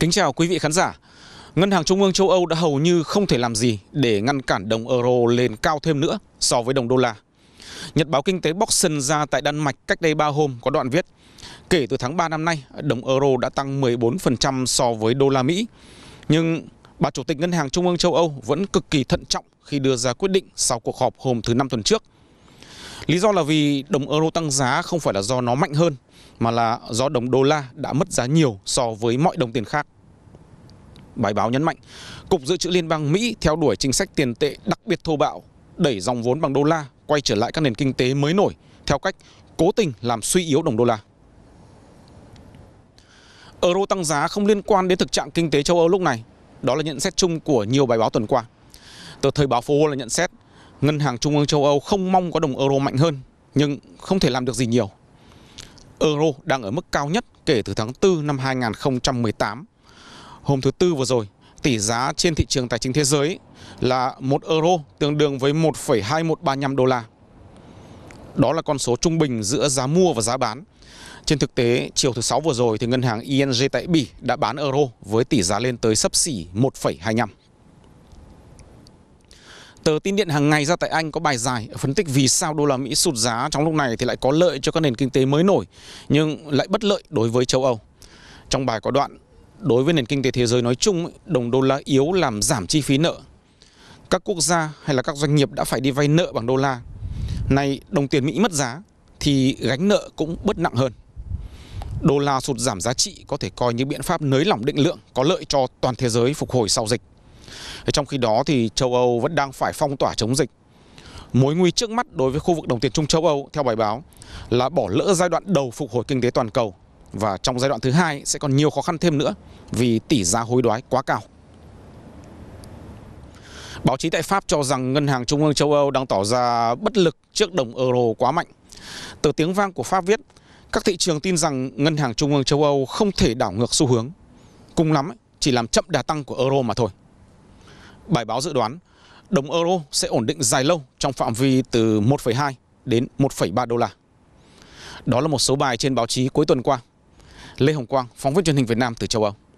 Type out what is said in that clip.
Kính chào quý vị khán giả. Ngân hàng Trung ương châu Âu đã hầu như không thể làm gì để ngăn cản đồng euro lên cao thêm nữa so với đồng đô la. Nhật báo kinh tế Boxen ra tại Đan Mạch cách đây 3 hôm có đoạn viết Kể từ tháng 3 năm nay, đồng euro đã tăng 14% so với đô la Mỹ. Nhưng bà Chủ tịch Ngân hàng Trung ương châu Âu vẫn cực kỳ thận trọng khi đưa ra quyết định sau cuộc họp hôm thứ Năm tuần trước – Lý do là vì đồng euro tăng giá không phải là do nó mạnh hơn, mà là do đồng đô la đã mất giá nhiều so với mọi đồng tiền khác. Bài báo nhấn mạnh, Cục Dự trữ Liên bang Mỹ theo đuổi chính sách tiền tệ đặc biệt thô bạo, đẩy dòng vốn bằng đô la quay trở lại các nền kinh tế mới nổi theo cách cố tình làm suy yếu đồng đô la. Euro tăng giá không liên quan đến thực trạng kinh tế châu Âu lúc này. Đó là nhận xét chung của nhiều bài báo tuần qua. Tờ Thời báo Phố là nhận xét Ngân hàng Trung ương châu Âu không mong có đồng euro mạnh hơn nhưng không thể làm được gì nhiều. Euro đang ở mức cao nhất kể từ tháng 4 năm 2018. Hôm thứ Tư vừa rồi, tỷ giá trên thị trường tài chính thế giới là 1 euro tương đương với 1,2135 đô la. Đó là con số trung bình giữa giá mua và giá bán. Trên thực tế, chiều thứ Sáu vừa rồi thì ngân hàng ING tại Bỉ đã bán euro với tỷ giá lên tới sấp xỉ 1,25. Tờ tin điện hàng ngày ra tại Anh có bài dài phân tích vì sao đô la Mỹ sụt giá trong lúc này thì lại có lợi cho các nền kinh tế mới nổi nhưng lại bất lợi đối với châu Âu. Trong bài có đoạn đối với nền kinh tế thế giới nói chung đồng đô la yếu làm giảm chi phí nợ. Các quốc gia hay là các doanh nghiệp đã phải đi vay nợ bằng đô la. Nay đồng tiền Mỹ mất giá thì gánh nợ cũng bất nặng hơn. Đô la sụt giảm giá trị có thể coi như biện pháp nới lỏng định lượng có lợi cho toàn thế giới phục hồi sau dịch. Trong khi đó thì châu Âu vẫn đang phải phong tỏa chống dịch. Mối nguy trước mắt đối với khu vực đồng tiền chung châu Âu theo bài báo là bỏ lỡ giai đoạn đầu phục hồi kinh tế toàn cầu và trong giai đoạn thứ hai sẽ còn nhiều khó khăn thêm nữa vì tỷ giá hối đoái quá cao. Báo chí tại Pháp cho rằng Ngân hàng Trung ương châu Âu đang tỏ ra bất lực trước đồng euro quá mạnh. Từ tiếng vang của Pháp viết, các thị trường tin rằng Ngân hàng Trung ương châu Âu không thể đảo ngược xu hướng. Cùng lắm, chỉ làm chậm đà tăng của euro mà thôi. Bài báo dự đoán đồng euro sẽ ổn định dài lâu trong phạm vi từ 1,2 đến 1,3 đô la. Đó là một số bài trên báo chí cuối tuần qua. Lê Hồng Quang, phóng viên truyền hình Việt Nam từ châu Âu.